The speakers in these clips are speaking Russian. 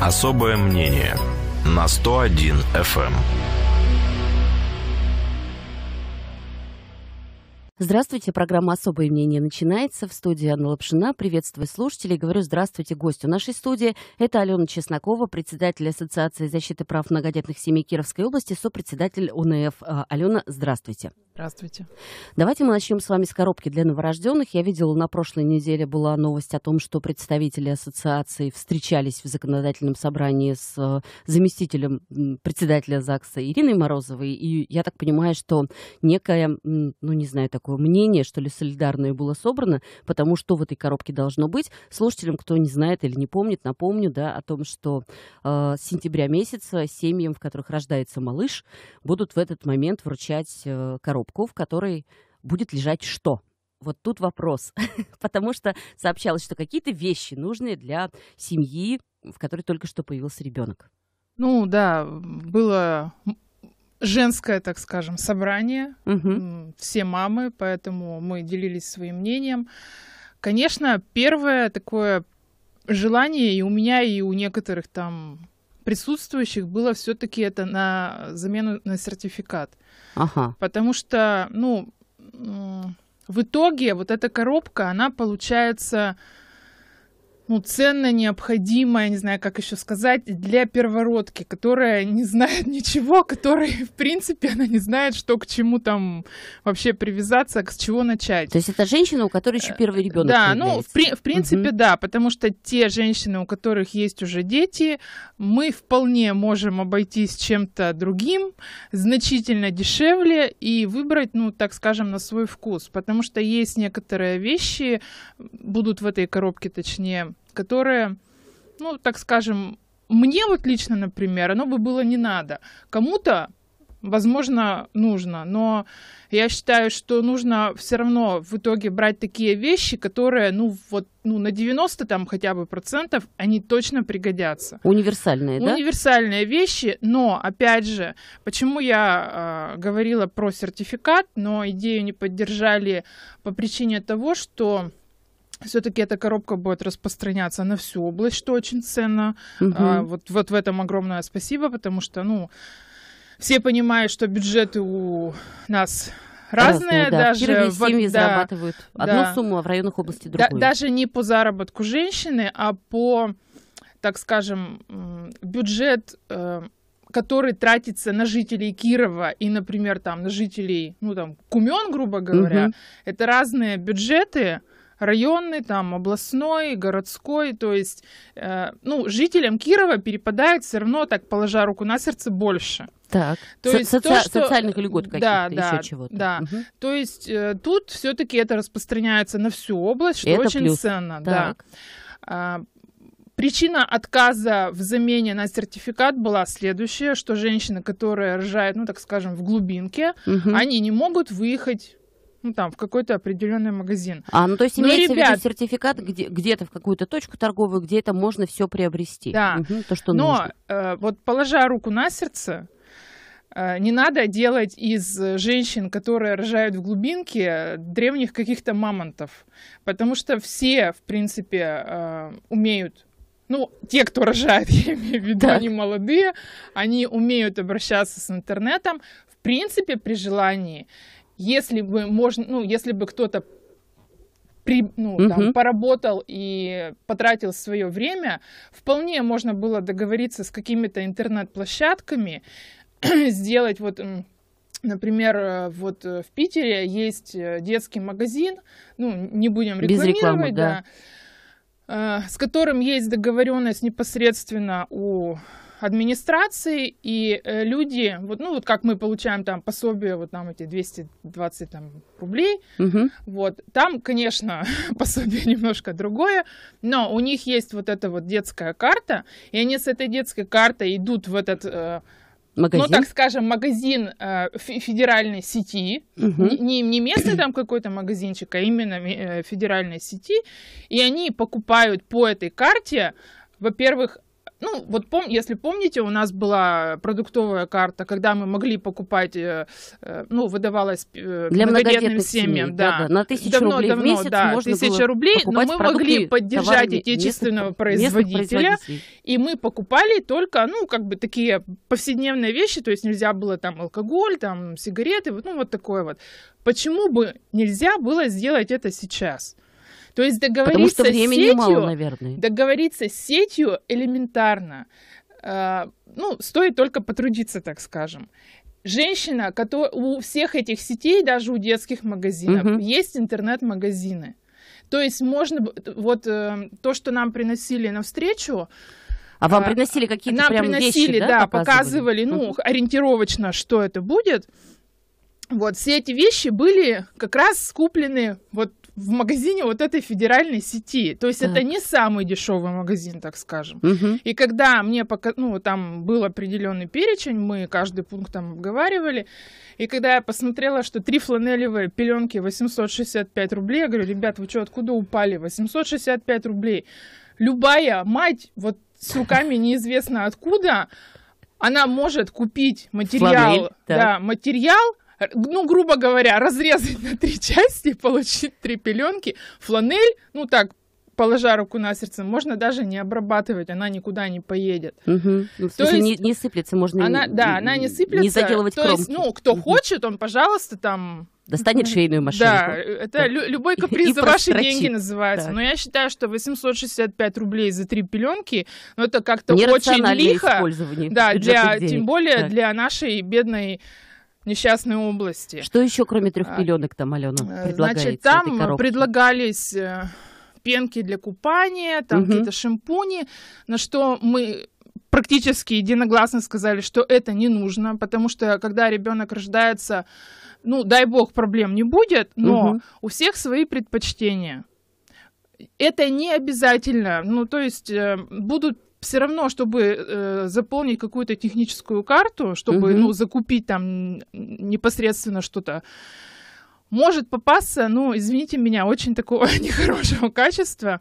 Особое мнение на 101 FM. Эм. Здравствуйте, программа «Особое мнение» начинается. В студии Анна Лапшина. Приветствую слушателей. Говорю здравствуйте гостю нашей студии. Это Алена Чеснокова, председатель Ассоциации защиты прав многодетных семей Кировской области, сопредседатель УНФ. Э, Алена, здравствуйте. Здравствуйте. Давайте мы начнем с вами с коробки для новорожденных. Я видела на прошлой неделе была новость о том, что представители ассоциации встречались в законодательном собрании с э, заместителем председателя ЗАГСа Ириной Морозовой. И я так понимаю, что некое, ну не знаю, такое мнение, что ли, солидарное было собрано, потому что в этой коробке должно быть. Слушателям, кто не знает или не помнит, напомню, да, о том, что э, с сентября месяца семьям, в которых рождается малыш, будут в этот момент вручать э, коробку коробку, в которой будет лежать что? Вот тут вопрос, потому что сообщалось, что какие-то вещи нужны для семьи, в которой только что появился ребенок. Ну да, было женское, так скажем, собрание, угу. все мамы, поэтому мы делились своим мнением. Конечно, первое такое желание и у меня, и у некоторых там присутствующих было все-таки это на замену на сертификат. Ага. Потому что, ну, в итоге вот эта коробка, она получается ну, ценная необходимая, не знаю, как еще сказать, для первородки, которая не знает ничего, которая в принципе, она не знает, что к чему там вообще привязаться, с чего начать. То есть это женщина, у которой еще первый ребенок. Да, ну, в, при, в принципе, угу. да, потому что те женщины, у которых есть уже дети, мы вполне можем обойтись чем-то другим, значительно дешевле и выбрать, ну, так скажем, на свой вкус, потому что есть некоторые вещи, будут в этой коробке, точнее, которое, ну, так скажем, мне вот лично, например, оно бы было не надо. Кому-то, возможно, нужно, но я считаю, что нужно все равно в итоге брать такие вещи, которые, ну, вот, ну, на 90 там хотя бы процентов они точно пригодятся. Универсальные, да? Универсальные вещи, но, опять же, почему я э, говорила про сертификат, но идею не поддержали по причине того, что все-таки эта коробка будет распространяться на всю область, что очень ценно. Угу. А, вот, вот в этом огромное спасибо, потому что, ну, все понимают, что бюджеты у нас разные, разные да. даже в Кирове семьи да, зарабатывают да, одну да, сумму, а в районах области другую. Да, даже не по заработку женщины, а по, так скажем, бюджет э, который тратится на жителей Кирова и, например, там на жителей, ну там Кумен, грубо говоря, угу. это разные бюджеты, районный, там областной, городской. То есть, э, ну, жителям Кирова перепадает все равно, так положа руку на сердце, больше. Так. То Со- есть соци- то, что... социальных льгот каких-то, да, да, еще чего-то. Да. Угу. То есть э, тут все-таки это распространяется на всю область, что это очень плюс. ценно. Так. Да. Причина отказа в замене на сертификат была следующая, что женщины, которые рожают, ну так скажем, в глубинке, угу. они не могут выехать ну, там, в какой-то определенный магазин. А, ну, то есть имеется ну, ребят... в виду сертификат где- где-то в какую-то точку торговую, где это можно все приобрести. Да. Угу, то, что Но нужно. Э, вот положа руку на сердце, э, не надо делать из женщин, которые рожают в глубинке, древних каких-то мамонтов. Потому что все, в принципе, э, умеют ну, те, кто рожает, я имею в виду, так. они молодые, они умеют обращаться с интернетом. В принципе, при желании если бы можно, ну, если бы кто-то при, ну, угу. там, поработал и потратил свое время, вполне можно было договориться с какими-то интернет-площадками, сделать вот, например, э, вот э, в Питере есть э, детский магазин, ну, не будем рекламировать, Без рекламы, да. да с которым есть договоренность непосредственно у администрации, и э, люди, вот, ну, вот как мы получаем там пособие, вот нам эти 220 там, рублей, угу. вот, там, конечно, пособие немножко другое, но у них есть вот эта вот детская карта, и они с этой детской картой идут в этот... Э, Магазин? Ну, так скажем, магазин э, федеральной сети, угу. не, не местный там какой-то магазинчик, а именно э, федеральной сети, и они покупают по этой карте, во-первых, ну, вот пом если помните, у нас была продуктовая карта, когда мы могли покупать, э, э ну, выдавалась э, для многодетным семьям, да. да, да. На тысячу давно, рублей давно, в месяц да, можно тысяча было рублей, но мы могли поддержать отечественного местных, производителя, местных и мы покупали только, ну, как бы такие повседневные вещи, то есть нельзя было там алкоголь, там сигареты, ну, вот такое вот. Почему бы нельзя было сделать это сейчас? То есть договориться Потому что времени с сетью, мало, наверное. договориться с сетью элементарно. Э, ну, стоит только потрудиться, так скажем. Женщина, которая, у всех этих сетей, даже у детских магазинов, угу. есть интернет-магазины. То есть можно, вот э, то, что нам приносили навстречу, а вам э, приносили какие-то Нам прям приносили, вещи, да, да показывали, показывали ну, ориентировочно, что это будет. Вот, все эти вещи были как раз скуплены вот в магазине вот этой федеральной сети. То есть так. это не самый дешевый магазин, так скажем. Угу. И когда мне пока, ну, там был определенный перечень, мы каждый пункт там обговаривали. И когда я посмотрела, что три фланелевые пеленки 865 рублей, я говорю, ребят, вы что, откуда упали? 865 рублей. Любая мать, вот с руками неизвестно откуда, она может купить материал, Фланель, да, материал ну, грубо говоря, разрезать на три части, получить три пеленки. Фланель, ну так, положа руку на сердце, можно даже не обрабатывать, она никуда не поедет. Угу. то есть не, не сыплется, можно она, не, да, она не сыплется. Не заделывать то кромки. есть, ну, кто угу. хочет, он, пожалуйста, там достанет ну, швейную машинку. Да, это Лю- любой каприз и за ваши прострочит. деньги называется. Да. Но я считаю, что 865 рублей за три пеленки, ну это как-то очень лихо. Да, для, тем более да. для нашей бедной несчастной области. Что еще, кроме а, трех пеленок, там, Алена, э, предлагается Значит, там предлагались э, пенки для купания, там угу. какие-то шампуни, на что мы практически единогласно сказали, что это не нужно, потому что когда ребенок рождается, ну, дай бог, проблем не будет, но угу. у всех свои предпочтения. Это не обязательно. Ну, то есть э, будут все равно, чтобы э, заполнить какую-то техническую карту, чтобы, угу. ну, закупить там непосредственно что-то, может попасться, ну, извините меня, очень такого нехорошего качества.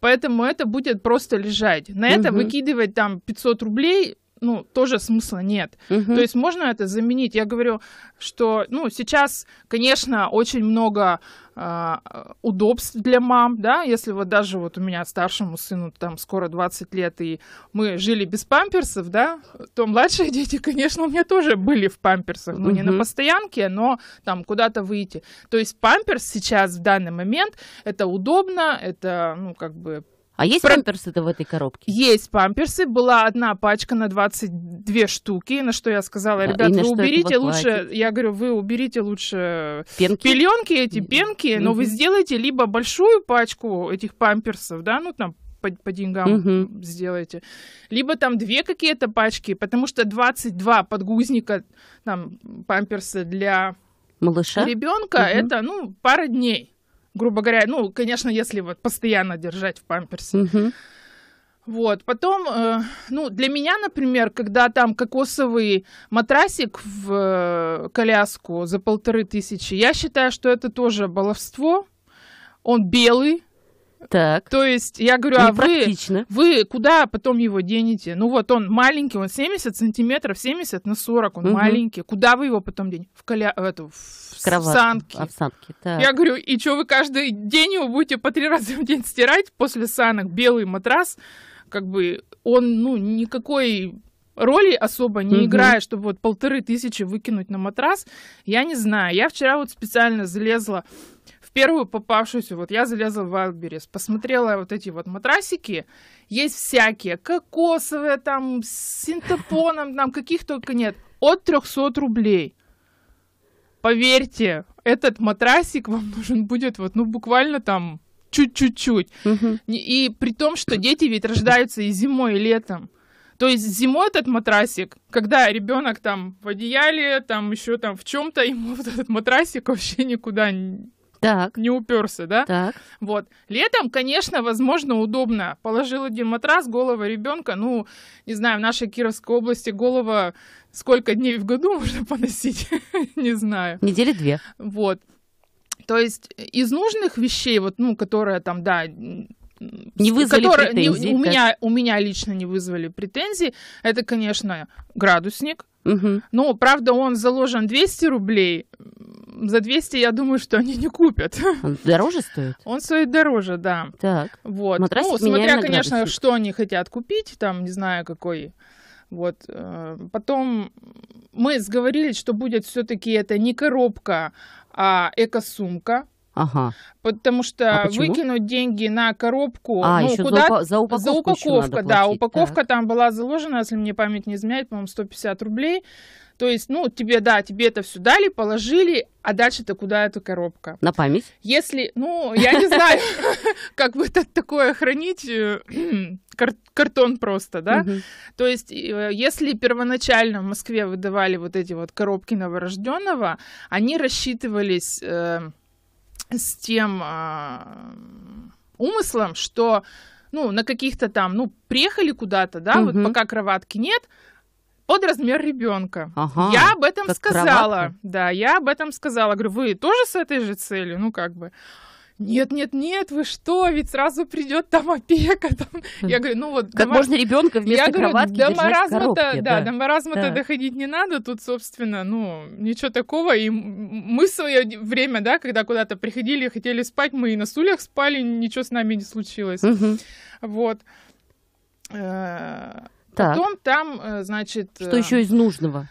Поэтому это будет просто лежать. На угу. это выкидывать там 500 рублей ну, тоже смысла нет. Угу. То есть можно это заменить. Я говорю, что, ну, сейчас, конечно, очень много а, удобств для мам, да, если вот даже вот у меня старшему сыну там скоро 20 лет, и мы жили без памперсов, да, то младшие дети, конечно, у меня тоже были в памперсах, ну, угу. не на постоянке, но там куда-то выйти. То есть памперс сейчас в данный момент это удобно, это, ну, как бы а есть Про... памперсы-то в этой коробке? Есть памперсы. Была одна пачка на 22 штуки, на что я сказала, ребята, вы уберите лучше, я говорю, вы уберите лучше пенки? пеленки, эти пенки, mm-hmm. но вы сделайте либо большую пачку этих памперсов, да, ну там по, по деньгам угу. сделаете. Либо там две какие-то пачки, потому что 22 подгузника, там, памперсы для малыша ребенка, угу. это, ну, пара дней грубо говоря, ну, конечно, если вот постоянно держать в памперсе. Угу. Вот, потом, э, ну, для меня, например, когда там кокосовый матрасик в э, коляску за полторы тысячи, я считаю, что это тоже баловство. Он белый, так. То есть я говорю, а вы, вы куда потом его денете? Ну вот он маленький, он 70 сантиметров, 70 на 40, он угу. маленький. Куда вы его потом денете? В, коля... Эту, в, в кроватку, санки. А в санки так. Я говорю, и что вы каждый день его будете по три раза в день стирать после санок? Белый матрас, как бы он, ну, никакой роли особо не угу. играя, чтобы вот полторы тысячи выкинуть на матрас, я не знаю. Я вчера вот специально залезла первую попавшуюся, вот я залезла в Wildberries, посмотрела вот эти вот матрасики, есть всякие, кокосовые, там, с синтепоном, там, каких только нет, от 300 рублей. Поверьте, этот матрасик вам нужен будет вот, ну, буквально там чуть-чуть-чуть. Угу. И, и при том, что дети ведь рождаются и зимой, и летом. То есть зимой этот матрасик, когда ребенок там в одеяле, там еще там в чем-то, ему вот этот матрасик вообще никуда так. Не уперся, да? Так. Вот. Летом, конечно, возможно, удобно. Положил один матрас, голова ребенка, ну, не знаю, в нашей Кировской области голова сколько дней в году можно поносить, не знаю. Недели две. Вот. То есть из нужных вещей, вот, ну, которые там, да, не вызвали которые, претензий. Не, у, меня, у меня лично не вызвали претензий. Это, конечно, градусник. Угу. Но, правда, он заложен 200 рублей. За 200, я думаю, что они не купят. Он дороже стоит? Он стоит дороже, да. Так. Вот. Матрасик ну, смотря, конечно, градусник. что они хотят купить, там, не знаю, какой... Вот. Э, потом мы сговорились, что будет все-таки это не коробка, а эко-сумка. Ага. Потому что а выкинуть деньги на коробку, а, ну, куда... за, упа- за упаковку, за упаковка, да, упаковка так. там была заложена, если мне память не изменяет, по-моему, 150 рублей. То есть, ну, тебе, да, тебе это все дали, положили, а дальше-то куда эта коробка? На память? Если, ну, я не знаю, как бы такое хранить, э, картон просто, да? То есть, э, если первоначально в Москве выдавали вот эти вот коробки новорожденного, они рассчитывались э, с тем а, умыслом, что ну, на каких-то там, ну, приехали куда-то, да, угу. вот пока кроватки нет, под размер ребенка. Ага, я об этом сказала. Кроватка. Да, я об этом сказала. Говорю, вы тоже с этой же целью? Ну, как бы нет-нет-нет, вы что, ведь сразу придет там опека. Там. Хм. Я говорю, ну вот... Как дома... можно ребенка вместо Я кроватки говорю, до маразма коробке, да, да, до маразма да. доходить не надо, тут, собственно, ну, ничего такого. И мы в свое время, да, когда куда-то приходили, хотели спать, мы и на стульях спали, ничего с нами не случилось. Угу. Вот. Э, потом там, э, значит... Что э, еще из нужного?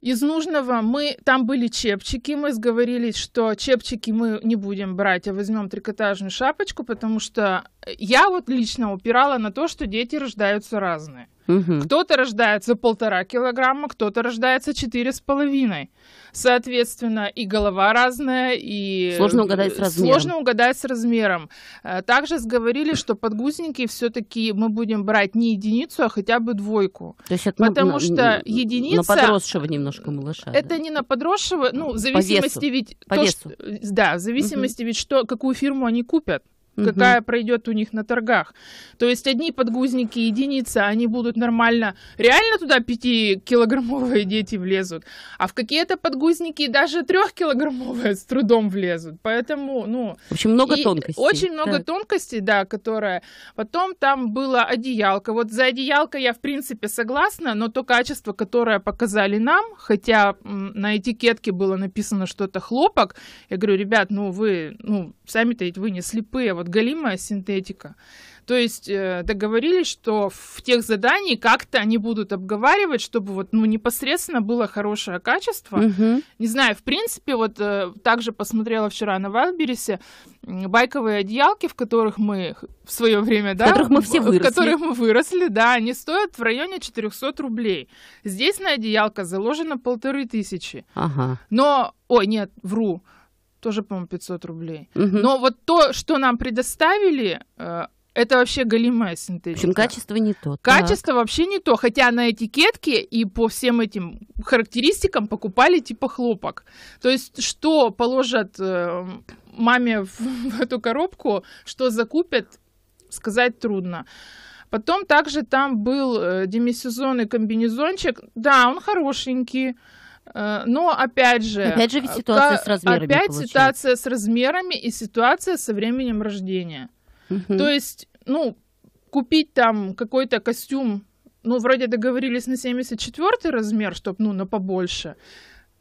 Из нужного мы... Там были чепчики, мы сговорились, что чепчики мы не будем брать, а возьмем трикотажную шапочку, потому что я вот лично упирала на то, что дети рождаются разные. Угу. Кто-то рождается полтора килограмма, кто-то рождается четыре с половиной. Соответственно, и голова разная, и э, сложно угадать с размером. Сложно угадать с размером. Э, также сговорили, что подгузники все-таки мы будем брать не единицу, а хотя бы двойку. То есть это ну, потому на, что на, единица на подросшего немножко малыша. Это да? не на подросшего, ну в зависимости По весу. ведь По то, весу. Что, э, да, в зависимости угу. ведь что какую фирму они купят угу. какая пройдет у них на торгах. То есть одни подгузники единицы, они будут нормально, реально туда 5-килограммовые дети влезут, а в какие-то подгузники даже 3-килограммовые с трудом влезут. Поэтому, ну... В общем, много тонкостей. Очень много да. тонкостей, да, которая... Потом там была одеялка. Вот за одеялко я, в принципе, согласна, но то качество, которое показали нам, хотя на этикетке было написано что-то хлопок, я говорю, ребят, ну вы, ну, сами-то ведь вы не слепые, вот голимая синтетика. То есть э, договорились, что в тех заданиях как-то они будут обговаривать, чтобы вот ну непосредственно было хорошее качество. Угу. Не знаю, в принципе, вот э, также посмотрела вчера на Вайлдберрисе байковые одеялки, в которых мы в свое время, в да, в которых мы все выросли, в которых мы выросли, да, они стоят в районе 400 рублей. Здесь на одеялка заложено полторы тысячи. Ага. Но, ой, нет, вру тоже, по-моему, 500 рублей. Угу. Но вот то, что нам предоставили, э, это вообще голимая синтетика. В общем, качество не то. Качество так. вообще не то, хотя на этикетке и по всем этим характеристикам покупали типа хлопок. То есть, что положат э, маме в, эту коробку, что закупят, сказать трудно. Потом также там был э, демисезонный комбинезончик. Да, он хорошенький. Э, но опять же... Опять же э, ситуация к... с размерами. Опять получается. ситуация с размерами и ситуация со временем рождения. Угу. То есть, ну, купить там какой-то костюм, ну, вроде договорились на 74 размер, чтобы, ну, на побольше.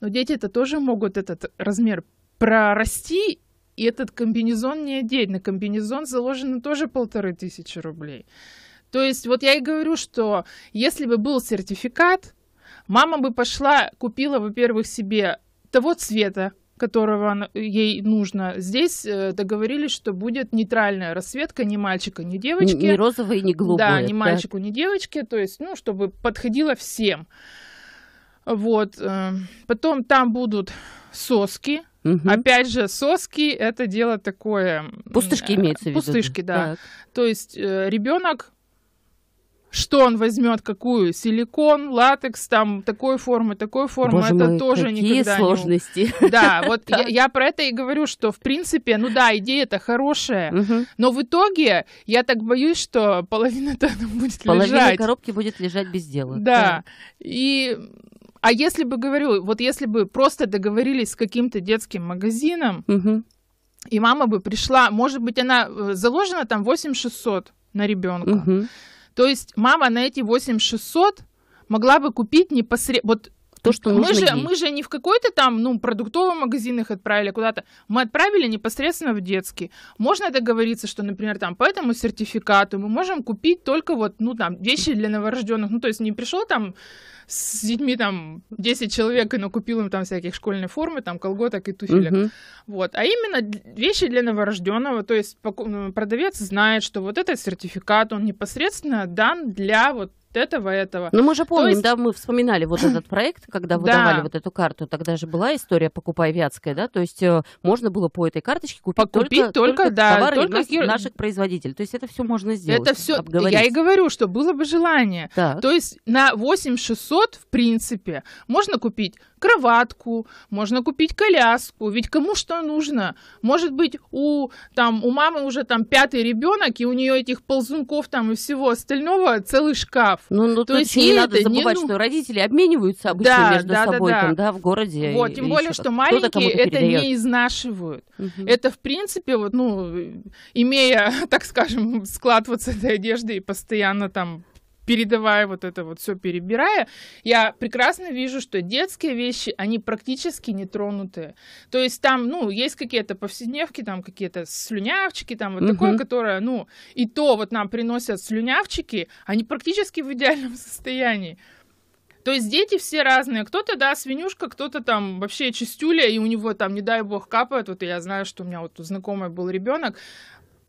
Но дети-то тоже могут этот размер прорасти, и этот комбинезон не одеть. На комбинезон заложено тоже полторы тысячи рублей. То есть вот я и говорю, что если бы был сертификат, мама бы пошла, купила, во-первых, себе того цвета, которого ей нужно. Здесь э, договорились, что будет нейтральная расцветка ни мальчика, ни девочки. Ни, ни розовый, ни голубой. Да, ни мальчику, ни девочке. То есть, ну, чтобы подходило всем. Вот. Э, потом там будут соски. Угу. Опять же, соски это дело такое. Пустышки имеется в виду. Пустышки, да. Так. То есть э, ребенок что он возьмет, какую силикон, латекс, там такой формы, такой формы, Боже это мой, тоже какие никогда сложности. не. Да, вот я, я про это и говорю, что в принципе, ну да, идея это хорошая, угу. но в итоге я так боюсь, что половина тона будет половина лежать. Половина коробки будет лежать без дела. Да, да. и а если бы говорю, вот если бы просто договорились с каким-то детским магазином. Угу. И мама бы пришла, может быть, она э, заложена там 8600 на ребенка. Угу. То есть мама на эти 8600 могла бы купить непосредственно... Вот ну, то, что мы же, ей. мы же не в какой-то там, ну, продуктовый магазин их отправили куда-то. Мы отправили непосредственно в детский. Можно договориться, что, например, там по этому сертификату мы можем купить только вот, ну, там, вещи для новорожденных. Ну, то есть не пришел там с детьми там 10 человек, и накупил им там всяких школьной формы, там колготок и туфелек. Угу. Вот. А именно вещи для новорожденного. То есть продавец знает, что вот этот сертификат, он непосредственно дан для вот этого, этого. Ну, мы же помним, есть... да, мы вспоминали вот этот проект, когда выдавали да. вот эту карту, тогда же была история «Покупай вятская», да, то есть э, можно было по этой карточке купить, Покупить только, только, только да, товары только... наших производителей, то есть это все можно сделать, Это все, я и говорю, что было бы желание. Так. То есть на 8600, в принципе, можно купить кроватку, можно купить коляску. Ведь кому что нужно? Может быть, у, там, у мамы уже там пятый ребенок, и у нее этих ползунков там и всего остального целый шкаф. Ну, ну то есть не надо забывать, не... что родители обмениваются обычно да, между да, собой да, да. Там, да, в городе. Вот, тем более, что маленькие это не изнашивают. Угу. Это, в принципе, вот, ну, имея, так скажем, складываться этой одежды и постоянно там передавая вот это вот все, перебирая, я прекрасно вижу, что детские вещи, они практически не тронутые. То есть там, ну, есть какие-то повседневки, там какие-то слюнявчики, там вот угу. такое, которое, ну, и то вот нам приносят слюнявчики, они практически в идеальном состоянии. То есть дети все разные. Кто-то, да, свинюшка, кто-то там вообще чистюля, и у него там, не дай бог, капает. Вот я знаю, что у меня вот у знакомой был ребенок,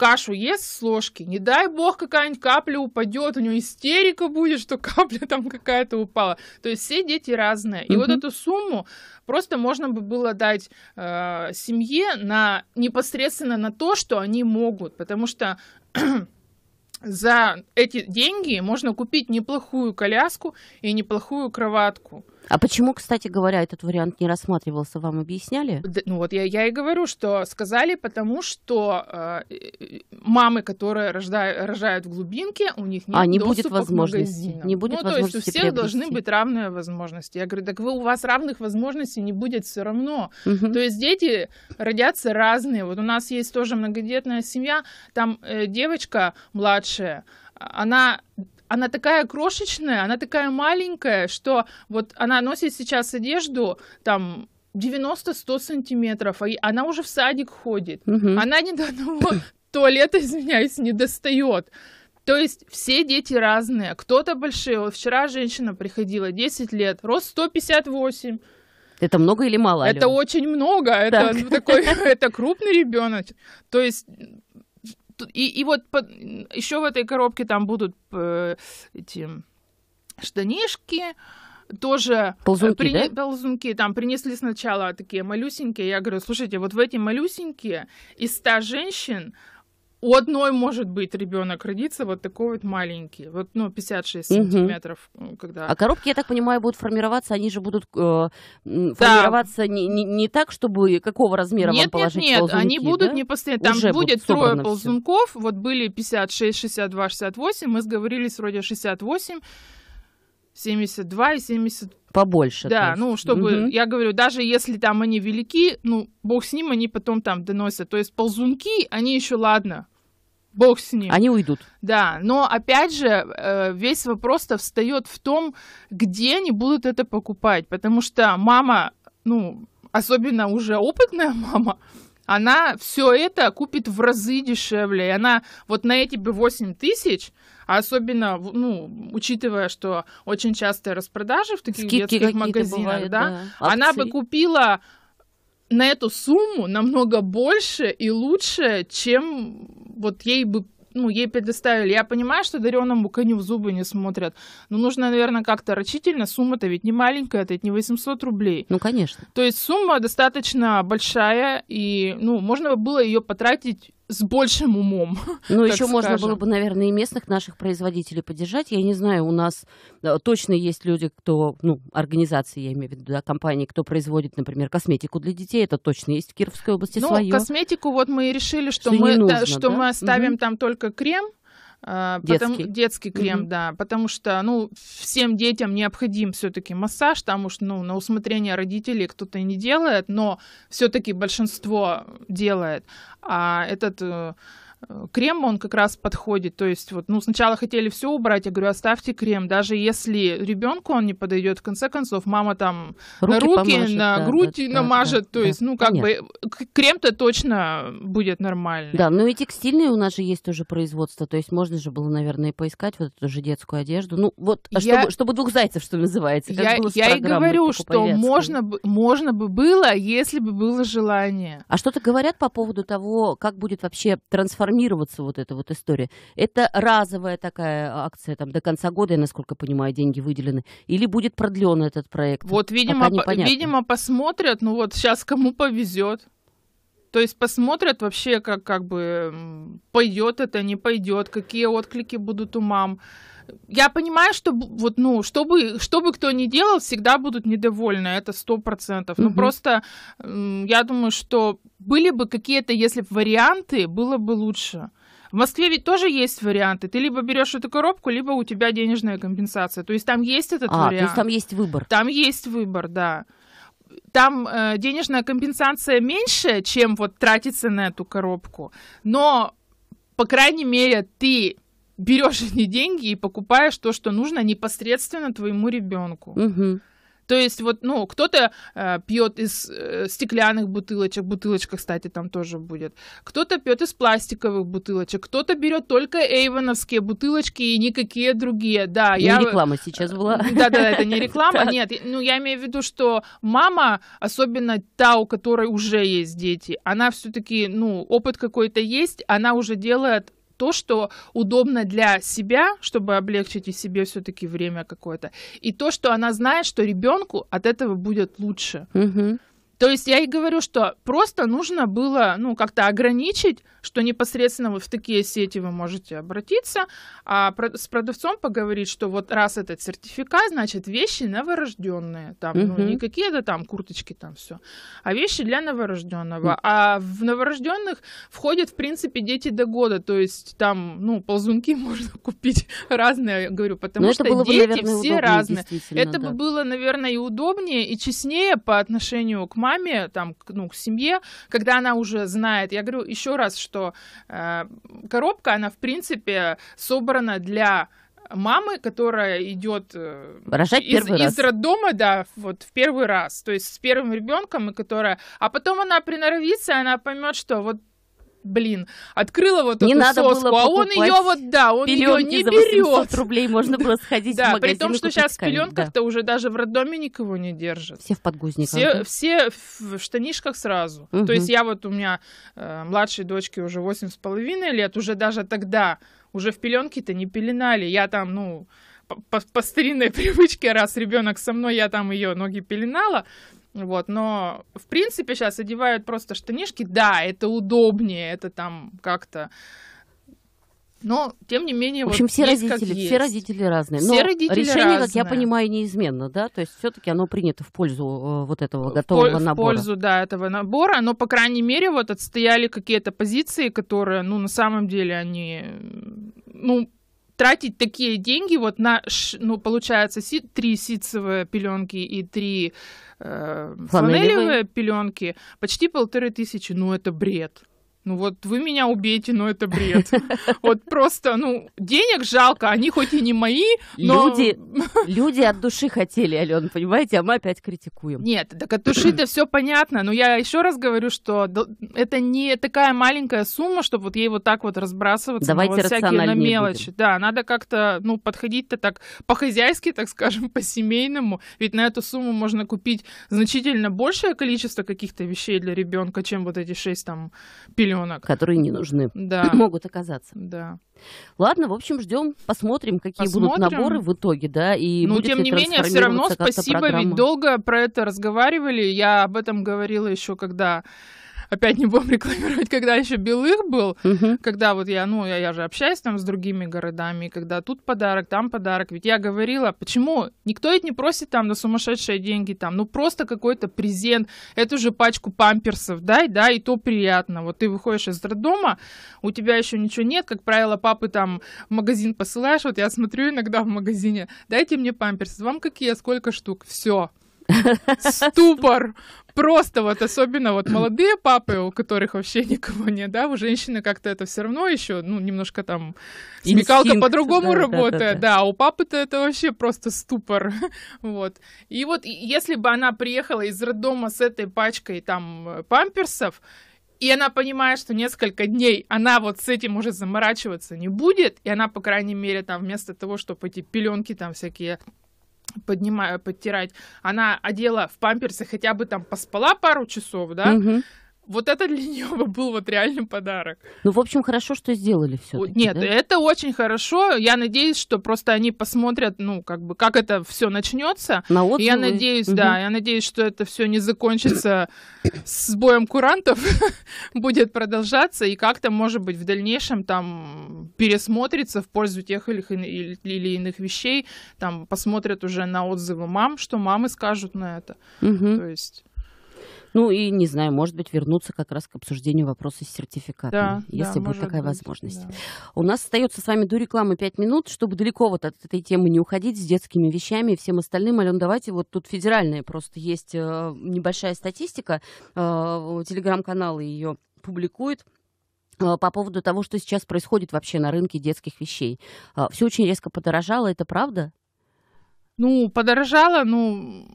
кашу ест с ложки, не дай бог какая-нибудь капля упадет, у него истерика будет, что капля там какая-то упала. То есть все дети разные. И вот эту сумму просто можно бы было дать э, семье на непосредственно на то, что они могут, потому что за эти деньги можно купить неплохую коляску и неплохую кроватку. А почему, кстати говоря, этот вариант не рассматривался? Вам объясняли? Да, ну вот я, я и говорю, что сказали, потому что э, э мамы, которые рождают, рожают в глубинке, у них нет а, не будет возможности. к Не будет ну, возможности то есть у всех приобрести. должны быть равные возможности. Я говорю, так вы, у вас равных возможностей не будет все равно. Угу. То есть дети родятся разные. Вот у нас есть тоже многодетная семья, там э, девочка младшая, она она такая крошечная, она такая маленькая, что вот она носит сейчас одежду там 90-100 сантиметров, а она уже в садик ходит. Угу. Она ни до одного туалета, извиняюсь, не достает. То есть все дети разные. Кто-то большие. Вот вчера женщина приходила, 10 лет, рост 158. Это много или мало? Это Алена? очень много. Так. Это ну, такой, это крупный ребенок. То есть и, и вот под, еще в этой коробке там будут э, эти штанишки, тоже э, ползунки, при... да? ползунки там принесли сначала такие малюсенькие. Я говорю, слушайте, вот в эти малюсенькие из 100 женщин у одной может быть ребенок родится вот такой вот маленький, вот ну 56 угу. сантиметров, когда. А коробки, я так понимаю, будут формироваться, они же будут э, да. формироваться не, не, не так, чтобы какого размера нет, вам положить Нет, нет, ползунки, они будут да? не Там Уже будет трое ползунков, всё. вот были 56, 62, 68, мы сговорились вроде 68 72 и 70 побольше. Да, ну, чтобы, угу. я говорю, даже если там они велики, ну, бог с ним, они потом там доносят. То есть ползунки, они еще ладно, бог с ним. Они уйдут. Да, но опять же, э, весь вопрос-то встает в том, где они будут это покупать, потому что мама, ну, особенно уже опытная мама, она все это купит в разы дешевле. И она вот на эти бы 8 тысяч, особенно, ну, учитывая, что очень частые распродажи в таких Скидки детских магазинах, бывают, да, да. она бы купила на эту сумму намного больше и лучше, чем вот ей бы ну, ей предоставили. Я понимаю, что дареному коню в зубы не смотрят, но нужно, наверное, как-то рачительно. Сумма-то ведь не маленькая, это ведь не 800 рублей. Ну, конечно. То есть сумма достаточно большая, и, ну, можно было ее потратить с большим умом. Ну, еще скажем. можно было бы, наверное, и местных наших производителей поддержать. Я не знаю, у нас э, точно есть люди, кто, ну, организации, я имею в виду, да, компании, кто производит, например, косметику для детей. Это точно есть в Кировской области ну, свое. косметику вот мы и решили, что, что мы, э, нужно, да, что да? мы оставим угу. там только крем, Детский. А, потом, детский крем, mm-hmm. да, потому что, ну, всем детям необходим все-таки массаж, потому что, ну, на усмотрение родителей кто-то не делает, но все-таки большинство делает. А этот э, Э, крем, он как раз подходит. То есть, вот, ну, сначала хотели все убрать, я говорю, оставьте крем. Даже если ребенку он не подойдет, в конце концов, мама там руки на руки, поможет, на да, грудь да, намажет. Да, то есть, да, ну, как Понятно. бы крем-то точно будет нормально. Да, ну и текстильные у нас же есть тоже производство. То есть, можно же было, наверное, поискать вот эту же детскую одежду. Ну, вот, а я... чтобы, чтобы двух зайцев, что называется. я я и говорю, что можно, можно бы было, если бы было желание. А что-то говорят по поводу того, как будет вообще трансформироваться трансформироваться вот эта вот история. Это разовая такая а, акция там до конца года, я, насколько понимаю, деньги выделены. Или будет продлен этот проект? Вот, видимо, видимо, посмотрят. Ну вот сейчас кому повезет. То есть посмотрят вообще, как, как бы пойдет это, не пойдет, какие отклики будут у мам. Я понимаю, что вот, ну, чтобы, чтобы кто ни делал, всегда будут недовольны, это сто процентов. Но ну, просто я думаю, что были бы какие-то, если бы варианты, было бы лучше. В Москве ведь тоже есть варианты. Ты либо берешь эту коробку, либо у тебя денежная компенсация. То есть там есть этот а, вариант. То есть там есть выбор. Там есть выбор, да там э, денежная компенсация меньше, чем вот тратится на эту коробку, но, по крайней мере, ты берешь эти деньги и покупаешь то, что нужно непосредственно твоему ребенку. Угу. То есть вот, ну, кто-то э, пьет из э, стеклянных бутылочек, бутылочка, кстати, там тоже будет. Кто-то пьет из пластиковых бутылочек, кто-то берет только эйвоновские бутылочки и никакие другие. Да, не я... реклама сейчас была. Да-да, это не реклама, нет. Ну, я имею в виду, что мама, особенно та, у которой уже есть дети, она все-таки, ну, опыт какой-то есть, она уже делает то, что удобно для себя, чтобы облегчить и себе все-таки время какое-то, и то, что она знает, что ребенку от этого будет лучше. Угу. То есть я и говорю, что просто нужно было, ну, как-то ограничить, что непосредственно вот в такие сети вы можете обратиться, а с продавцом поговорить, что вот раз этот сертификат, значит, вещи новорожденные, там, ну, не какие-то там курточки там все, а вещи для новорожденного. А в новорожденных входят, в принципе, дети до года, то есть там, ну, ползунки можно купить разные, говорю, потому Но ну, что дети бы, наверное, все удобнее, разные. Это да. бы было, наверное, и удобнее, и честнее по отношению к маме, маме, там, ну, к семье, когда она уже знает. Я говорю еще раз, что э, коробка, она, в принципе, собрана для мамы, которая идет э, из, из роддома, да, вот в первый раз, то есть с первым ребенком, и которая, а потом она приноровится, она поймет, что вот блин, открыла вот не эту надо соску, было а он ее вот, да, он ее не за берет. рублей можно было сходить да, в магазин при том, что сейчас в пеленках-то да. уже даже в роддоме никого не держит. Все в подгузниках. Все, да? все в штанишках сразу. Угу. То есть я вот у меня э, младшей дочке уже восемь с половиной лет, уже даже тогда уже в пеленке-то не пеленали. Я там, ну, по, по старинной привычке, раз ребенок со мной, я там ее ноги пеленала. Вот, но в принципе сейчас одевают просто штанишки. Да, это удобнее, это там как-то. Но тем не менее, в общем, вот все родители, все есть. родители разные. Все Но родители решение, разные. как я понимаю, неизменно, да, то есть все-таки оно принято в пользу э, вот этого готового в набора. В пользу, да, этого набора. Но по крайней мере вот отстояли какие-то позиции, которые, ну, на самом деле они, ну, тратить такие деньги вот на, ну, получается, си, три ситцевые пеленки и три э, фланелевые пеленки, почти полторы тысячи, ну, это бред ну вот вы меня убейте, но это бред. Вот просто, ну, денег жалко, они хоть и не мои, но... Люди, люди от души хотели, Алена, понимаете, а мы опять критикуем. Нет, так от души-то все понятно, но я еще раз говорю, что это не такая маленькая сумма, чтобы вот ей вот так вот разбрасываться ну, Давайте на вот всякие на мелочи. Будем. Да, надо как-то, ну, подходить-то так по-хозяйски, так скажем, по-семейному, ведь на эту сумму можно купить значительно большее количество каких-то вещей для ребенка, чем вот эти шесть там пилюль пеленок. Которые не нужны. Да. Могут оказаться. Да. Ладно, в общем, ждем, посмотрим, какие посмотрим. будут наборы в итоге, да, и Ну, тем не менее, все равно спасибо, программа. ведь долго про это разговаривали, я об этом говорила еще, когда опять не будем рекламировать, когда еще Белых был, угу. когда вот я, ну, я, я же общаюсь там с другими городами, когда тут подарок, там подарок. Ведь я говорила, почему никто ведь не просит там на сумасшедшие деньги там, ну просто какой-то презент, эту же пачку памперсов дай, да, и то приятно. Вот ты выходишь из роддома, у тебя еще ничего нет, как правило, папы там в магазин посылаешь, вот я смотрю иногда в магазине, дайте мне памперсы, вам какие, сколько штук, все, ступор. Просто вот, особенно вот молодые папы, у которых вообще никого нет, да, у женщины как-то это все равно еще, ну, немножко там смекалка по-другому да, работает, да, да, да. да, у папы-то это вообще просто ступор, вот. И вот если бы она приехала из роддома с этой пачкой там э, памперсов, и она понимает, что несколько дней она вот с этим уже заморачиваться не будет, и она, по крайней мере, там вместо того, чтобы эти пеленки там всякие поднимая, подтирать, она одела в памперсы, хотя бы там поспала пару часов, да, угу вот это для нее был вот реальный подарок. Ну, в общем, хорошо, что сделали все. Нет, да? это очень хорошо. Я надеюсь, что просто они посмотрят, ну, как бы, как это все начнется. На отзывы. Я надеюсь, угу. да, я надеюсь, что это все не закончится с боем курантов, будет продолжаться и как-то, может быть, в дальнейшем там пересмотрится в пользу тех или, или, или иных вещей, там посмотрят уже на отзывы мам, что мамы скажут на это. Угу. То есть ну и, не знаю, может быть, вернуться как раз к обсуждению вопроса с сертификатами, да, если да, будет такая быть, возможность. Да. У нас остается с вами до рекламы 5 минут, чтобы далеко вот от этой темы не уходить с детскими вещами и всем остальным. Ален, давайте, вот тут федеральная просто есть э, небольшая статистика, э, телеграм-каналы ее публикуют э, по поводу того, что сейчас происходит вообще на рынке детских вещей. Э, Все очень резко подорожало, это правда? Ну, подорожало, ну,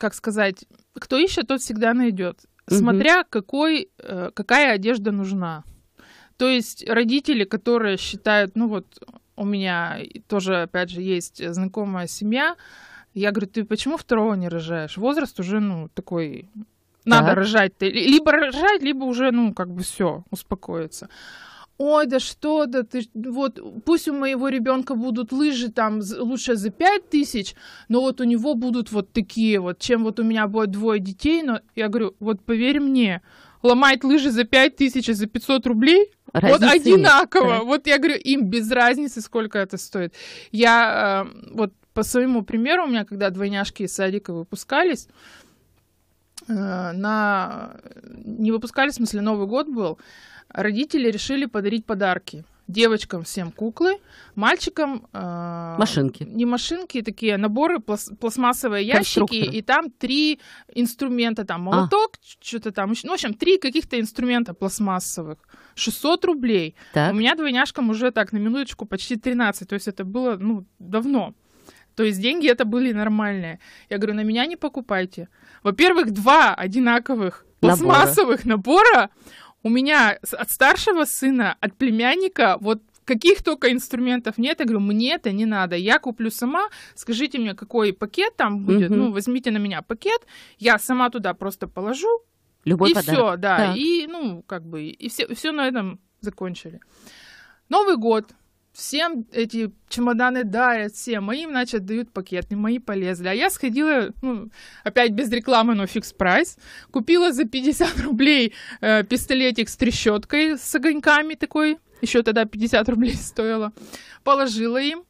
как сказать, кто ищет, тот всегда найдет. Смотря угу. какой, э, какая одежда нужна. То есть родители, которые считают, ну вот у меня тоже, опять же, есть знакомая семья, я говорю, ты почему второго не рожаешь? Возраст уже, ну, такой, надо ага. рожать. Либо рожать, либо уже, ну, как бы все, успокоиться ой, да что, да ты, вот, пусть у моего ребенка будут лыжи там лучше за пять тысяч, но вот у него будут вот такие вот, чем вот у меня будет двое детей, но я говорю, вот поверь мне, ломает лыжи за пять тысяч и за 500 рублей, Разницы вот одинаково. Нет, да. Вот я говорю, им без разницы, сколько это стоит. Я э, вот по своему примеру, у меня когда двойняшки из садика выпускались, э, на... не выпускали, в смысле, Новый год был, родители решили подарить подарки. Девочкам всем куклы, мальчикам... Э, машинки. Не машинки, а такие наборы, пласт, пластмассовые ящики, и там три инструмента, там а. молоток, а. что-то там, ну, в общем, три каких-то инструмента пластмассовых. 600 рублей. Так. У меня двойняшкам уже так, на минуточку, почти 13, то есть это было, ну, давно. То есть деньги это были нормальные. Я говорю, на меня не покупайте. Во-первых, два одинаковых пластмассовых набора. набора у меня от старшего сына, от племянника, вот каких только инструментов нет. Я говорю, мне это не надо. Я куплю сама. Скажите мне, какой пакет там будет. Угу. Ну, возьмите на меня пакет. Я сама туда просто положу. Любой и подарок. все, да. Так. И, ну, как бы, и все, все на этом закончили. Новый год всем эти чемоданы дарят, все а им, значит, дают пакет, не мои полезли. А я сходила, ну, опять без рекламы, но фикс прайс, купила за 50 рублей э, пистолетик с трещоткой, с огоньками такой, еще тогда 50 рублей стоило, положила им,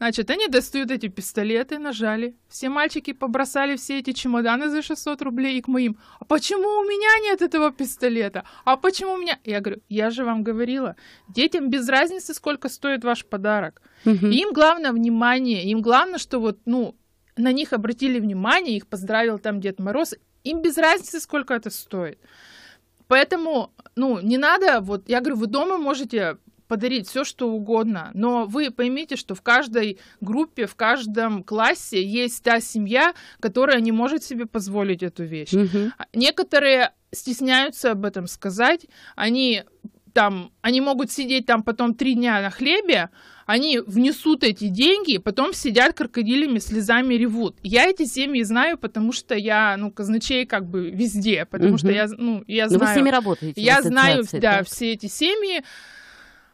Значит, они достают эти пистолеты, нажали. Все мальчики побросали все эти чемоданы за 600 рублей и к моим. А почему у меня нет этого пистолета? А почему у меня... Я говорю, я же вам говорила, детям без разницы, сколько стоит ваш подарок. Угу. Им главное внимание, им главное, что вот, ну, на них обратили внимание, их поздравил там Дед Мороз. Им без разницы, сколько это стоит. Поэтому, ну, не надо, вот, я говорю, вы дома можете подарить все, что угодно. Но вы поймите, что в каждой группе, в каждом классе есть та семья, которая не может себе позволить эту вещь. Угу. Некоторые стесняются об этом сказать. Они там, они могут сидеть там потом три дня на хлебе, они внесут эти деньги, потом сидят крокодилями, слезами ревут. Я эти семьи знаю, потому что я, ну, казначей как бы везде, потому угу. что ну, я, ну, я знаю... вы с ними работаете. Я знаю, да, так? все эти семьи.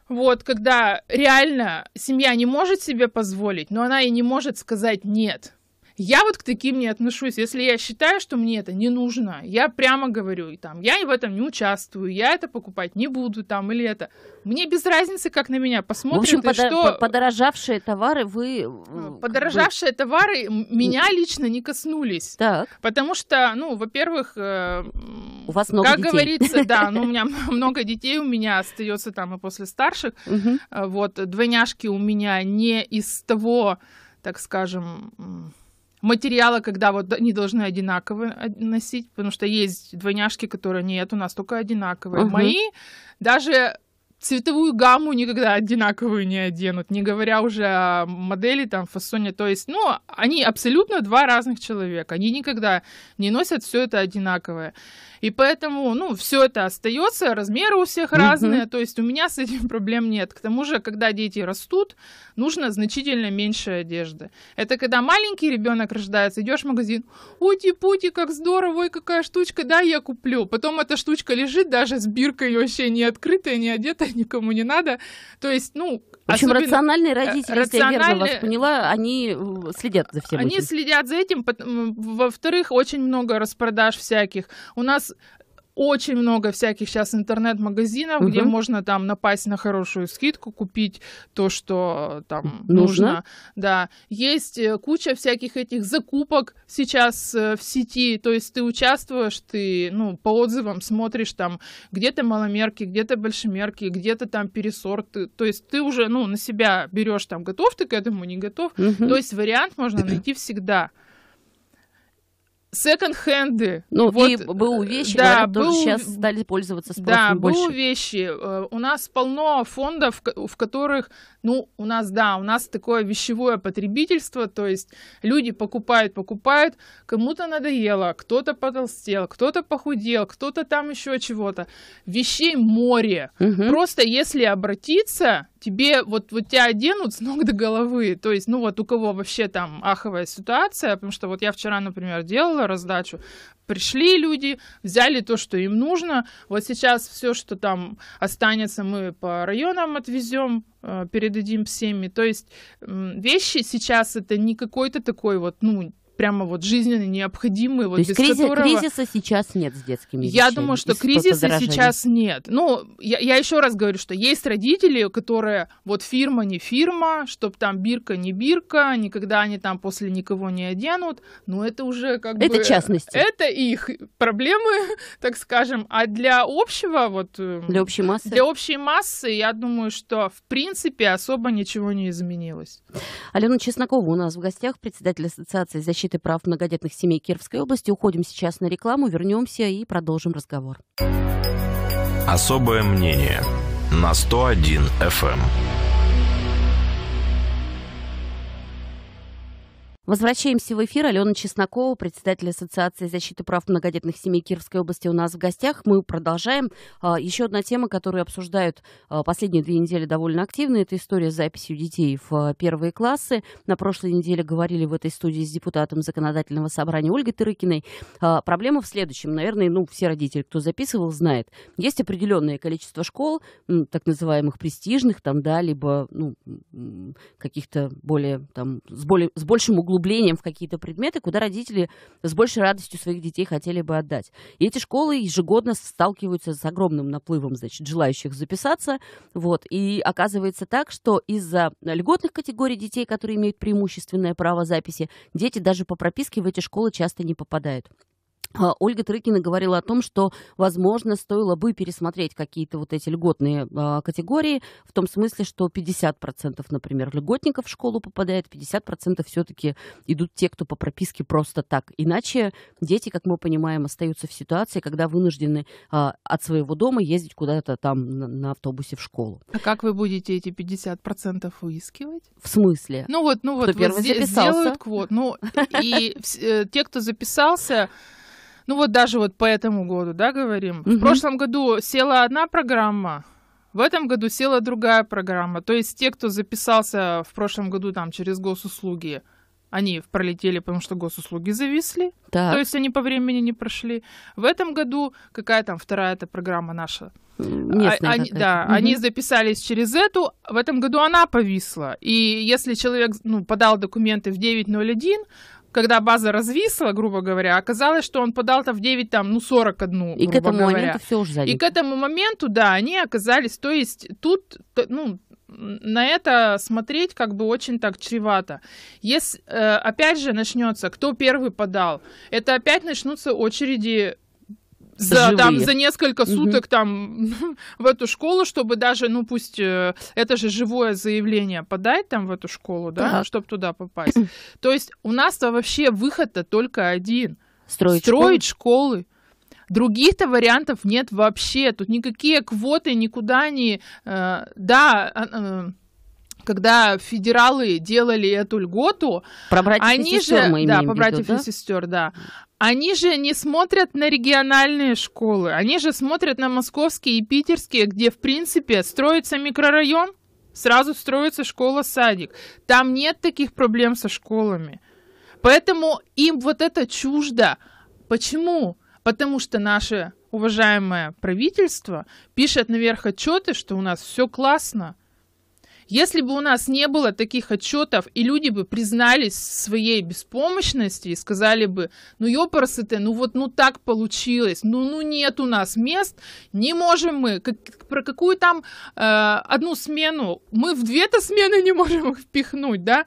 Вот, когда реально семья не может себе позволить, но она и не может сказать «нет». Я вот к таким не отношусь. Если я считаю, что мне это не нужно, я прямо говорю, и там, я в этом не участвую, я это покупать не буду, там, или это. Мне без разницы, как на меня ну, посмотрят. В общем, подо- что... подорожавшие товары вы... А, подорожавшие вы... товары меня лично не коснулись. Так. Потому что, ну, во-первых... Э, у вас много Как детей. говорится, да, ну, у меня много детей, у меня остается там и после старших. Э, вот, двойняшки у меня не из того, так скажем Материалы, когда вот они должны одинаковые носить, потому что есть двойняшки, которые нет, у нас только одинаковые. Угу. Мои даже цветовую гамму никогда одинаковую не оденут, не говоря уже о модели, там, фасоне. То есть, ну, они абсолютно два разных человека. Они никогда не носят все это одинаковое. И поэтому, ну, все это остается, размеры у всех угу. разные, то есть у меня с этим проблем нет. К тому же, когда дети растут, нужно значительно меньше одежды. Это когда маленький ребенок рождается, идешь в магазин, ути-пути, как здорово, ой, какая штучка, да, я куплю. Потом эта штучка лежит даже с биркой вообще не открытая, не одета, никому не надо. То есть, ну, в общем, Особенно... рациональные э, родители, рациональные... я верно вас поняла, они э, следят за всем Они этим. следят за этим. Во-вторых, очень много распродаж всяких. У нас очень много всяких сейчас интернет-магазинов, угу. где можно там напасть на хорошую скидку, купить то, что там нужно. нужно. Да, есть э, куча всяких этих закупок сейчас э, в сети, то есть ты участвуешь, ты, ну, по отзывам смотришь там, где-то маломерки, где-то большемерки, где-то там пересорты, то есть ты уже, ну, на себя берешь там, готов ты к этому, не готов, угу. то есть вариант можно найти всегда секонд-хенды. Ну, вот, и БУ э, вещи, да, говорят, был, тоже сейчас стали пользоваться спросом да, больше. Да, БУ вещи. Э, у нас полно фондов, в которых ну, у нас, да, у нас такое вещевое потребительство, то есть люди покупают, покупают, кому-то надоело, кто-то потолстел, кто-то похудел, кто-то там еще чего-то. Вещей море. Угу. Просто если обратиться, тебе вот, вот тебя оденут с ног до головы. То есть, ну вот у кого вообще там аховая ситуация, потому что вот я вчера, например, делала раздачу, пришли люди, взяли то, что им нужно. Вот сейчас все, что там останется, мы по районам отвезем, Э, передадим всеми. То есть вещи сейчас это не какой-то такой вот, ну, прямо вот жизненно необходимые, вот То есть без кризис, которого... кризиса сейчас нет с детскими Я думаю, что типа кризиса сейчас нет. Ну, я, я еще раз говорю, что есть родители, которые вот фирма не фирма, чтоб там бирка не бирка, никогда они там после никого не оденут, но это уже как это бы... Это частности. Это их проблемы, так скажем. А для общего вот... Э, для общей массы? Для общей массы, я думаю, что в принципе особо ничего не изменилось. Алена Чеснокова у нас в гостях, председатель Ассоциации защиты защиты прав многодетных семей Кировской области. Уходим сейчас на рекламу, вернемся и продолжим разговор. Особое мнение на 101 FM. Возвращаемся в эфир. Алена Чеснокова, председатель Ассоциации защиты прав многодетных семей Кировской области у нас в гостях. Мы продолжаем. А, еще одна тема, которую обсуждают а, последние две недели довольно активно, это история с записью детей в а, первые классы. На прошлой неделе говорили в этой студии с депутатом законодательного собрания Ольгой Тырыкиной. Проблема в следующем. Наверное, ну, все родители, кто записывал, знает. Есть определенное количество школ, так называемых престижных, там, да, либо ну, каких-то более, там, с, более, с большим углом углублением в какие-то предметы, куда родители с большей радостью своих детей хотели бы отдать. И эти школы ежегодно сталкиваются с огромным наплывом, значит, желающих записаться. Вот. И оказывается так, что из-за льготных категорий детей, которые имеют преимущественное право записи, дети даже по прописке в эти школы часто не попадают. А, Ольга Трыкина говорила о том, что, возможно, стоило бы пересмотреть какие-то вот эти льготные а, категории, в том смысле, что 50%, например, льготников в школу попадает, 50% все-таки идут те, кто по прописке просто так. Иначе дети, как мы понимаем, остаются в ситуации, когда вынуждены а, от своего дома ездить куда-то там на, на автобусе в школу. А как вы будете эти 50% выискивать? В смысле? Ну вот, ну вот, кто вот первый сделают квот. Ну, и э, те, кто записался ну вот даже вот по этому году, да, говорим. Угу. В прошлом году села одна программа, в этом году села другая программа. То есть те, кто записался в прошлом году там через госуслуги, они пролетели, потому что госуслуги зависли. Так. То есть они по времени не прошли. В этом году какая там вторая эта программа наша? Местная а, они, да, угу. они записались через эту. В этом году она повисла. И если человек ну, подал документы в 901, когда база развисла, грубо говоря, оказалось, что он подал-то в 9, там, ну, 41, И грубо к этому говоря. моменту все уже залито. И к этому моменту, да, они оказались, то есть тут, ну, на это смотреть как бы очень так чревато. Если, э, опять же, начнется, кто первый подал, это опять начнутся очереди за, живые. там, за несколько суток угу. там в эту школу, чтобы даже, ну пусть э, это же живое заявление подать там в эту школу, да, да. чтобы туда попасть. То есть у нас-то вообще выход-то только один. Строить, Строить школы. школы. Других-то вариантов нет вообще. Тут никакие квоты никуда не... Э, да, а, э, когда федералы делали эту льготу, про братьев они и сестер, же, мы имеем да, по братьев виду, да? сестер, да, они же не смотрят на региональные школы, они же смотрят на московские и питерские, где, в принципе, строится микрорайон, сразу строится школа-садик. Там нет таких проблем со школами. Поэтому им вот это чуждо. Почему? Потому что наше уважаемое правительство пишет наверх отчеты, что у нас все классно, если бы у нас не было таких отчетов, и люди бы признались в своей беспомощности и сказали бы, ну ёпарасы ну вот ну так получилось, ну, ну нет у нас мест, не можем мы, как, про какую там э, одну смену, мы в две-то смены не можем их впихнуть, да,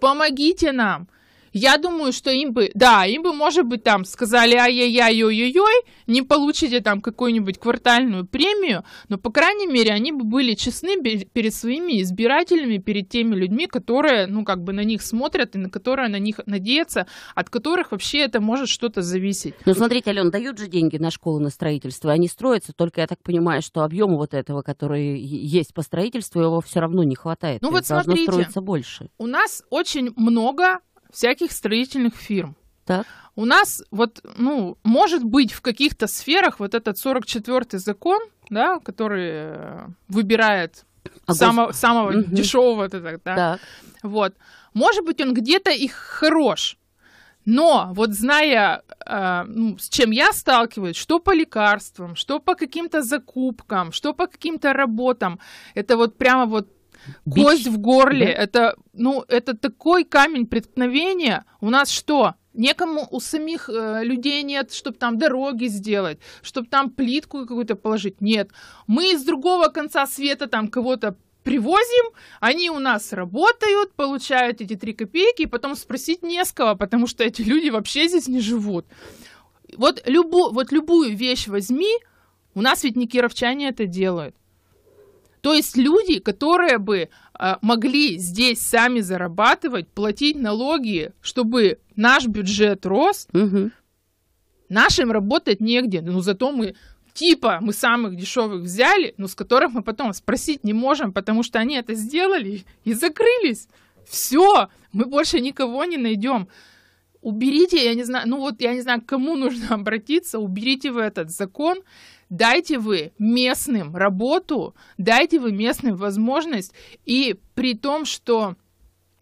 помогите нам, я думаю, что им бы, да, им бы, может быть, там сказали ай-яй-яй, ой-ой-ой, не получите там какую-нибудь квартальную премию, но, по крайней мере, они бы были честны перед своими избирателями, перед теми людьми, которые, ну, как бы на них смотрят и на которые на них надеются, от которых вообще это может что-то зависеть. Ну, смотрите, Ален, дают же деньги на школы, на строительство, они строятся, только я так понимаю, что объема вот этого, который есть по строительству, его все равно не хватает. Ну, вот смотрите, больше. у нас очень много всяких строительных фирм. Так. У нас вот, ну, может быть, в каких-то сферах вот этот 44-й закон, да, который э, выбирает а самого, гос... самого угу. дешевого, вот это, да. Так. Вот. Может быть, он где-то и хорош. Но вот зная, э, ну, с чем я сталкиваюсь, что по лекарствам, что по каким-то закупкам, что по каким-то работам, это вот прямо вот Бич. Кость в горле. Да? Это, ну, это такой камень преткновения. У нас что? Некому у самих э, людей нет, чтобы там дороги сделать, чтобы там плитку какую-то положить. Нет. Мы из другого конца света там кого-то привозим, они у нас работают, получают эти три копейки, и потом спросить не с кого, потому что эти люди вообще здесь не живут. Вот, любу, вот любую вещь возьми, у нас ведь не кировчане это делают. То есть люди, которые бы а, могли здесь сами зарабатывать, платить налоги, чтобы наш бюджет рос, угу. нашим работать негде. Но ну, зато мы типа мы самых дешевых взяли, но с которых мы потом спросить не можем, потому что они это сделали и закрылись. Все, мы больше никого не найдем. Уберите, я не знаю, ну вот я не знаю, к кому нужно обратиться, уберите вы этот закон, дайте вы местным работу, дайте вы местным возможность, и при том, что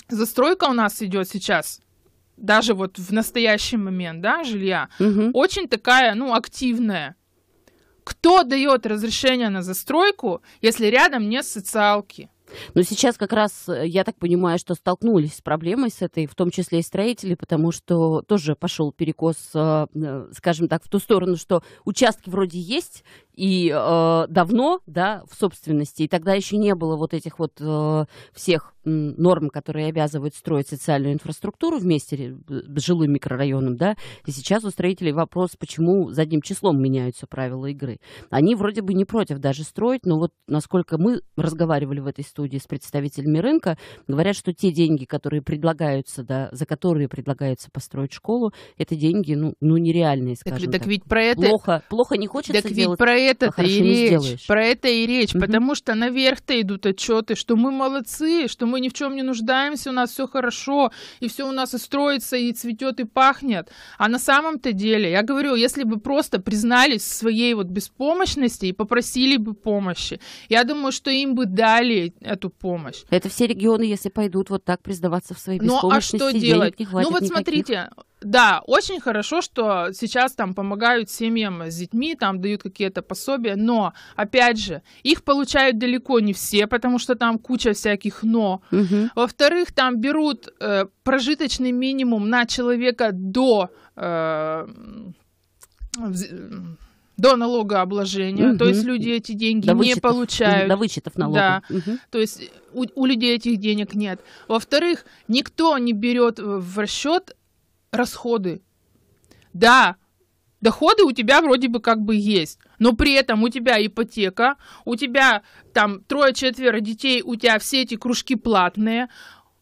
застройка у нас идет сейчас даже вот в настоящий момент, да, жилья, угу. очень такая, ну, активная. Кто дает разрешение на застройку, если рядом нет социалки? Но сейчас как раз, э, я так понимаю, что столкнулись с проблемой с этой, в том числе и строители, потому что тоже пошел перекос, э, э, скажем так, в ту сторону, что участки вроде есть, и э, давно, да, в собственности, и тогда еще не было вот этих вот э, всех норм, которые обязывают строить социальную инфраструктуру вместе с жилым микрорайоном, да, и сейчас у строителей вопрос, почему задним числом меняются правила игры. Они вроде бы не против даже строить, но вот насколько мы разговаривали в этой студии с представителями рынка, говорят, что те деньги, которые предлагаются, да, за которые предлагается построить школу, это деньги, ну, ну нереальные, скажем так. Так, так ведь про это... Плохо, плохо не хочется так делать. ведь про это-то и речь. Про это и речь. Угу. Потому что наверх-то идут отчеты, что мы молодцы, что мы ни в чем не нуждаемся, у нас все хорошо, и все у нас и строится, и цветет, и пахнет. А на самом-то деле, я говорю, если бы просто признались в своей вот беспомощности и попросили бы помощи, я думаю, что им бы дали эту помощь. Это все регионы, если пойдут вот так признаваться в своей беспомощности. Ну а что делать? ну вот смотрите, да, очень хорошо, что сейчас там помогают семьям с детьми, там дают какие-то пособия, но, опять же, их получают далеко не все, потому что там куча всяких «но». Угу. Во-вторых, там берут э, прожиточный минимум на человека до... Э, до налогообложения, угу. то есть люди эти деньги до не вычетов, получают. До вычетов налога. Да, угу. то есть у, у людей этих денег нет. Во-вторых, никто не берет в расчет расходы. Да, доходы у тебя вроде бы как бы есть, но при этом у тебя ипотека, у тебя там трое-четверо детей, у тебя все эти кружки платные,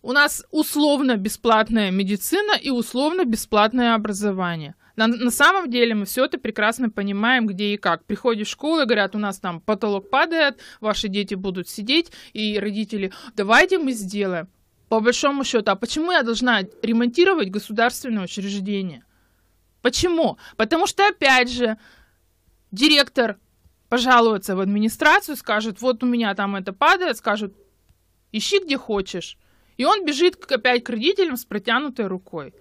у нас условно бесплатная медицина и условно бесплатное образование. На, на самом деле мы все это прекрасно понимаем, где и как. Приходишь в школу и говорят, у нас там потолок падает, ваши дети будут сидеть, и родители, давайте мы сделаем. По большому счету, а почему я должна ремонтировать государственное учреждение? Почему? Потому что, опять же, директор пожалуется в администрацию, скажет, вот у меня там это падает, скажут, ищи где хочешь. И он бежит опять к родителям с протянутой рукой.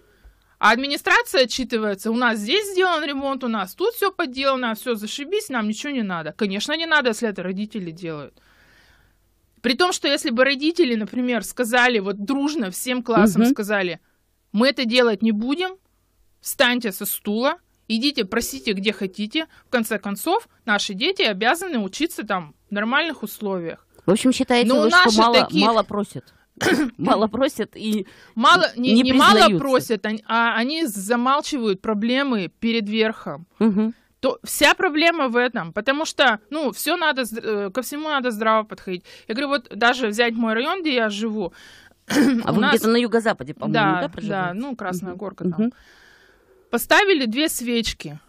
А администрация отчитывается, у нас здесь сделан ремонт, у нас тут все подделано, все зашибись, нам ничего не надо. Конечно, не надо, если это родители делают. При том, что если бы родители, например, сказали, вот дружно всем классом угу. сказали, мы это делать не будем, встаньте со стула, идите, просите, где хотите. В конце концов, наши дети обязаны учиться там в нормальных условиях. В общем, считаете, Но вы, что мало, таких... мало просят? мало просят и мало не, не, не мало просят, а, а они замалчивают проблемы перед верхом. Угу то вся проблема в этом, потому что, ну, все надо, э, ко всему надо здраво подходить. Я говорю, вот даже взять мой район, где я живу. А вы нас... где-то на юго-западе, по-моему, да, да, Да, ну, Красная угу. горка там. Угу. Поставили две свечки.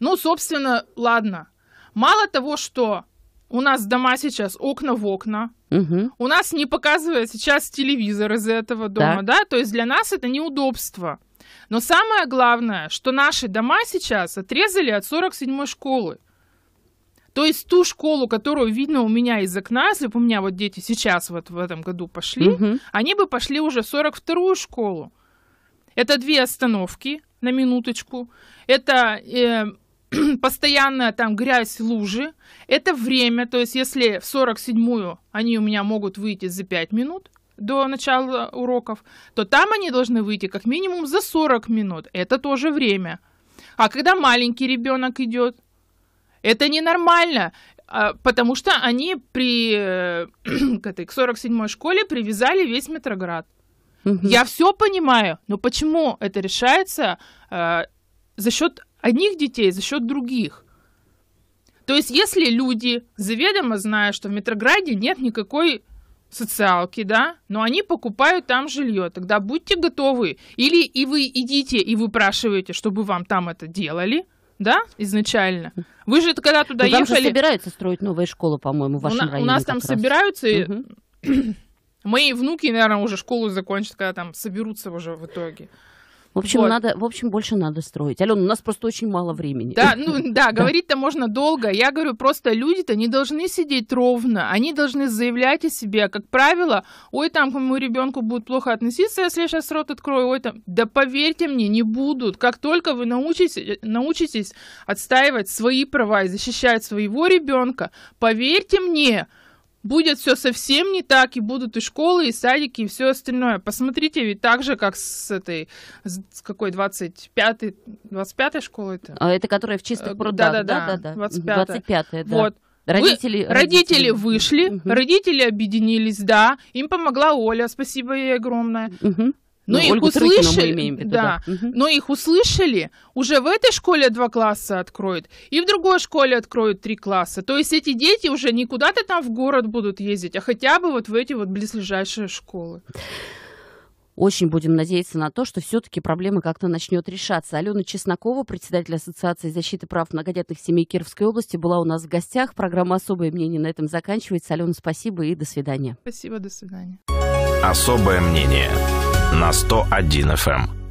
Ну, собственно, ладно. Мало того, что у нас дома сейчас окна в окна. Угу. У нас не показывает сейчас телевизор из этого дома, так. да? То есть для нас это неудобство. Но самое главное, что наши дома сейчас отрезали от 47-й школы. То есть ту школу, которую видно у меня из окна, если бы у меня вот дети сейчас вот в этом году пошли, угу. они бы пошли уже в 42-ю школу. Это две остановки на минуточку. Это э, постоянная там грязь, лужи. Это время. То есть если в 47-ю они у меня могут выйти за 5 минут, до начала уроков, то там они должны выйти как минимум за 40 минут. Это тоже время. А когда маленький ребенок идет, это ненормально, а, потому что они при, э, к этой, к 47-й школе привязали весь Метроград. Угу. Я все понимаю, но почему это решается а, за счет одних детей, за счет других? То есть, если люди заведомо знают, что в Метрограде нет никакой социалки, да, но они покупают там жилье. Тогда будьте готовы. Или и вы идите и выпрашиваете, чтобы вам там это делали, да, изначально. Вы же когда туда но ну, там ехали... Там собираются строить новые школы, по-моему, в вашем у районе. У нас там раз. собираются... Угу. Мои внуки, наверное, уже школу закончат, когда там соберутся уже в итоге. В общем, вот. надо, в общем, больше надо строить. Алена, у нас просто очень мало времени. Да, ну да, говорить-то можно долго. Я говорю, просто люди-то не должны сидеть ровно. Они должны заявлять о себе. Как правило, ой, там к моему ребенку будет плохо относиться, если я сейчас рот открою, ой, там. Да поверьте мне, не будут. Как только вы научитесь, э, научитесь отстаивать свои права и защищать своего ребенка, поверьте мне, будет все совсем не так, и будут и школы, и садики, и все остальное. Посмотрите, ведь так же, как с этой, с какой, 25-й, 25-й школой это? А это которая в чистых э, прудах, да-да-да, 25-я. 25 да. Вот. Родители, Вы, родители вышли, угу. родители объединились, да, им помогла Оля, спасибо ей огромное. Угу. Но ну, ну, их Ольгу услышали, виду, да, да. Угу. но их услышали, уже в этой школе два класса откроют, и в другой школе откроют три класса. То есть эти дети уже не куда-то там в город будут ездить, а хотя бы вот в эти вот близлежащие школы. Очень будем надеяться на то, что все-таки проблема как-то начнет решаться. Алена Чеснокова, председатель Ассоциации защиты прав многодетных семей Кировской области, была у нас в гостях. Программа «Особое мнение» на этом заканчивается. Алена, спасибо и до свидания. Спасибо, до свидания. «Особое мнение» на 101 FM.